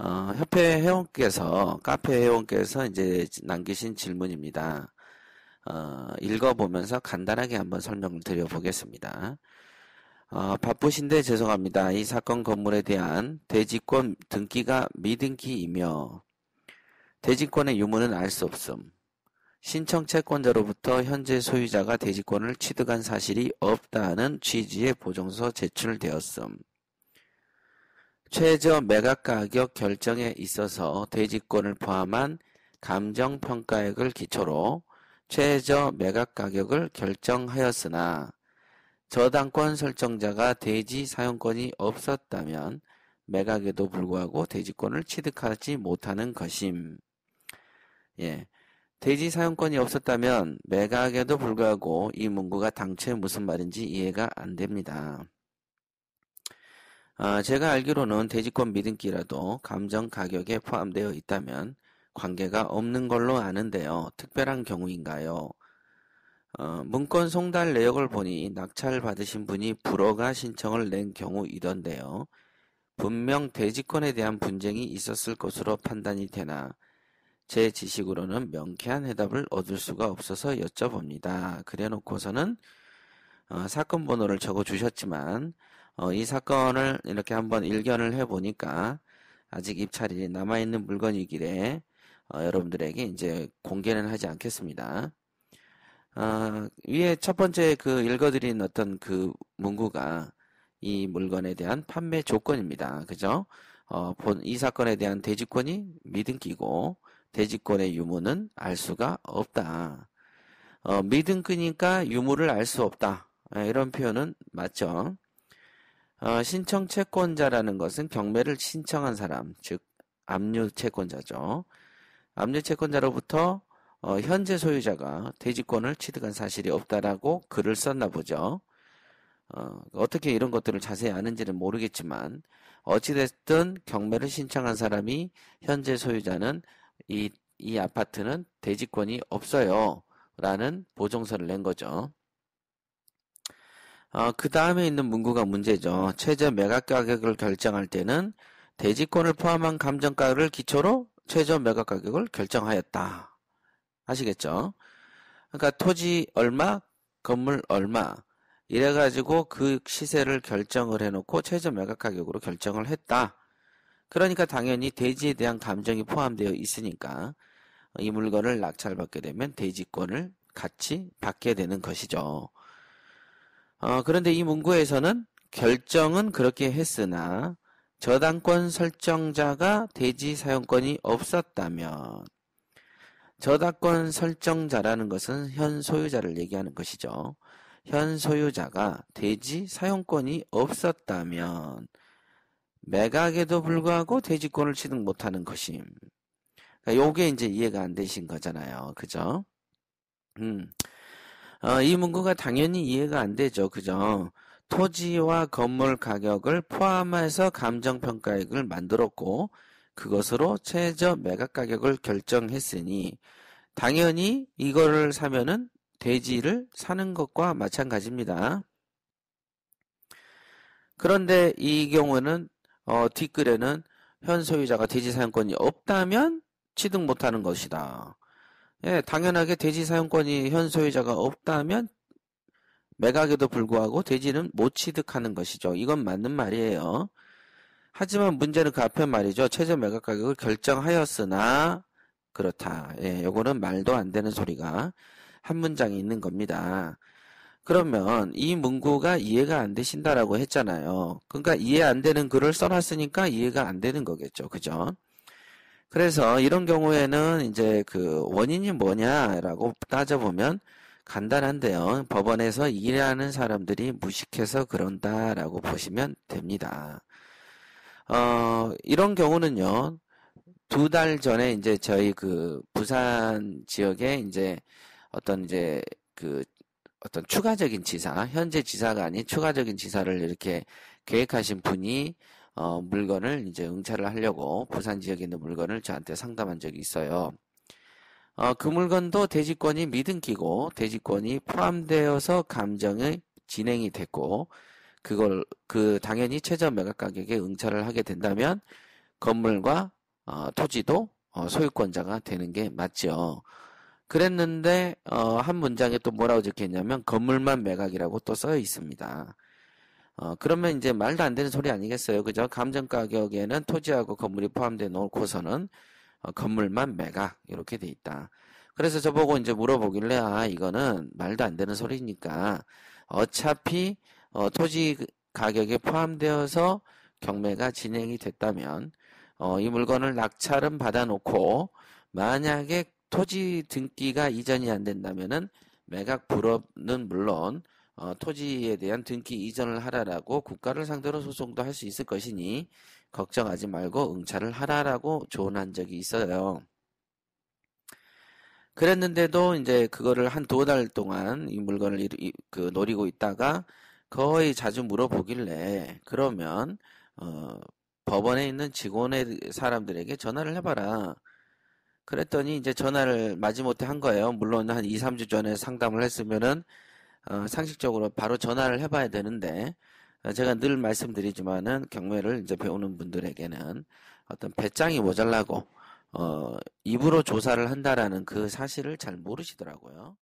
어, 협회 회원께서, 카페 회원께서 이제 남기신 질문입니다. 어, 읽어보면서 간단하게 한번 설명을 드려보겠습니다. 어, 바쁘신데 죄송합니다. 이 사건 건물에 대한 대지권 등기가 미등기이며 대지권의 유무는 알 수 없음. 신청 채권자로부터 현재 소유자가 대지권을 취득한 사실이 없다는 취지의 보증서 제출되었음. 최저 매각 가격 결정에 있어서 대지권을 포함한 감정 평가액을 기초로 최저 매각 가격을 결정하였으나 저당권 설정자가 대지 사용권이 없었다면 매각에도 불구하고 대지권을 취득하지 못하는 것임. 예. 대지 사용권이 없었다면 매각에도 불구하고 이 문구가 당최 무슨 말인지 이해가 안 됩니다. 아, 제가 알기로는 대지권 믿음기라도 감정 가격에 포함되어 있다면 관계가 없는 걸로 아는데요. 특별한 경우인가요? 어, 문건 송달 내역을 보니 낙찰 받으신 분이 불어가 신청을 낸 경우이던데요. 분명 대지권에 대한 분쟁이 있었을 것으로 판단이 되나 제 지식으로는 명쾌한 해답을 얻을 수가 없어서 여쭤봅니다. 그래놓고서는 어, 사건 번호를 적어 주셨지만 어, 이 사건을 이렇게 한번 일견을 해보니까 아직 입찰이 남아있는 물건이길래 어, 여러분들에게 이제 공개는 하지 않겠습니다. 어, 위에 첫 번째 그 읽어드린 어떤 그 문구가 이 물건에 대한 판매 조건입니다. 그죠? 어, 본, 이 사건에 대한 대지권이 미등기고 대지권의 유무는 알 수가 없다. 어, 미등기니까 유무를 알 수 없다. 예, 이런 표현은 맞죠? 어, 신청 채권자라는 것은 경매를 신청한 사람, 즉 압류 채권자죠. 압류 채권자로부터 어, 현재 소유자가 대지권을 취득한 사실이 없다라고 글을 썼나 보죠. 어, 어떻게 이런 것들을 자세히 아는지는 모르겠지만 어찌됐든 경매를 신청한 사람이 현재 소유자는 이, 이 아파트는 대지권이 없어요. 라는 보증서를 낸 거죠. 어, 그 다음에 있는 문구가 문제죠. 최저 매각 가격을 결정할 때는 대지권을 포함한 감정가를 기초로 최저 매각 가격을 결정하였다. 아시겠죠? 그러니까 토지 얼마, 건물 얼마 이래 가지고 그 시세를 결정을 해놓고 최저 매각 가격으로 결정을 했다. 그러니까 당연히 대지에 대한 감정이 포함되어 있으니까 이 물건을 낙찰받게 되면 대지권을 같이 받게 되는 것이죠. 어, 그런데 이 문구에서는 결정은 그렇게 했으나 저당권 설정자가 대지 사용권이 없었다면 저당권 설정자라는 것은 현 소유자를 얘기하는 것이죠. 현 소유자가 대지 사용권이 없었다면 매각에도 불구하고 대지권을 취득 못하는 것임. 그러니까 요게 이제 이해가 안 되신 거잖아요. 그죠? 음. 어, 이 문구가 당연히 이해가 안 되죠. 그죠? 토지와 건물 가격을 포함해서 감정평가액을 만들었고 그것으로 최저 매각 가격을 결정했으니 당연히 이거를 사면은 돼지를 사는 것과 마찬가지입니다. 그런데 이 경우는 어, 뒷글에는 현 소유자가 돼지 사용권이 없다면 취득 못하는 것이다. 예, 당연하게 대지 사용권이 현 소유자가 없다면 매각에도 불구하고 대지는 못 취득하는 것이죠. 이건 맞는 말이에요. 하지만 문제는 그 앞에 말이죠. 최저 매각 가격을 결정하였으나 그렇다. 예, 요거는 말도 안 되는 소리가 한문장이 있는 겁니다. 그러면 이 문구가 이해가 안 되신다라고 했잖아요. 그러니까 이해 안 되는 글을 써놨으니까 이해가 안 되는 거겠죠. 그죠? 그래서 이런 경우에는 이제 그 원인이 뭐냐라고 따져보면 간단한데요. 법원에서 일하는 사람들이 무식해서 그런다라고 보시면 됩니다. 어, 이런 경우는요. 두 달 전에 이제 저희 그 부산 지역에 이제 어떤 이제 그 어떤 추가적인 지사, 현재 지사가 아닌 추가적인 지사를 이렇게 계획하신 분이 어, 물건을 이제 응찰을 하려고 부산 지역에 있는 물건을 저한테 상담한 적이 있어요. 어, 그 물건도 대지권이 미등기고 대지권이 포함되어서 감정의 진행이 됐고 그걸 그 당연히 최저 매각 가격에 응찰을 하게 된다면 건물과 어, 토지도 어, 소유권자가 되는 게 맞죠. 그랬는데 어, 한 문장에 또 뭐라고 적혀있냐면 건물만 매각이라고 또 써 있습니다. 어, 그러면 이제 말도 안 되는 소리 아니겠어요. 그죠? 감정 가격에는 토지하고 건물이 포함되어 놓고서는 어, 건물만 매각 이렇게 돼 있다. 그래서 저보고 이제 물어보길래 아 이거는 말도 안 되는 소리니까 어차피 어, 토지 가격에 포함되어서 경매가 진행이 됐다면 어, 이 물건을 낙찰은 받아놓고 만약에 토지 등기가 이전이 안 된다면은 매각 불허는 물론 어, 토지에 대한 등기 이전을 하라라고 국가를 상대로 소송도 할 수 있을 것이니 걱정하지 말고 응찰을 하라라고 조언한 적이 있어요. 그랬는데도 이제 그거를 한 두 달 동안 이 물건을 이, 그 노리고 있다가 거의 자주 물어보길래 그러면 어, 법원에 있는 직원의 사람들에게 전화를 해봐라. 그랬더니 이제 전화를 마지못해 한 거예요. 물론 한 2, 3주 전에 상담을 했으면은 어, 상식적으로 바로 전화를 해봐야 되는데 어, 제가 늘 말씀드리지만은 경매를 이제 배우는 분들에게는 어떤 배짱이 모자라고 어, 입으로 조사를 한다라는 그 사실을 잘 모르시더라고요.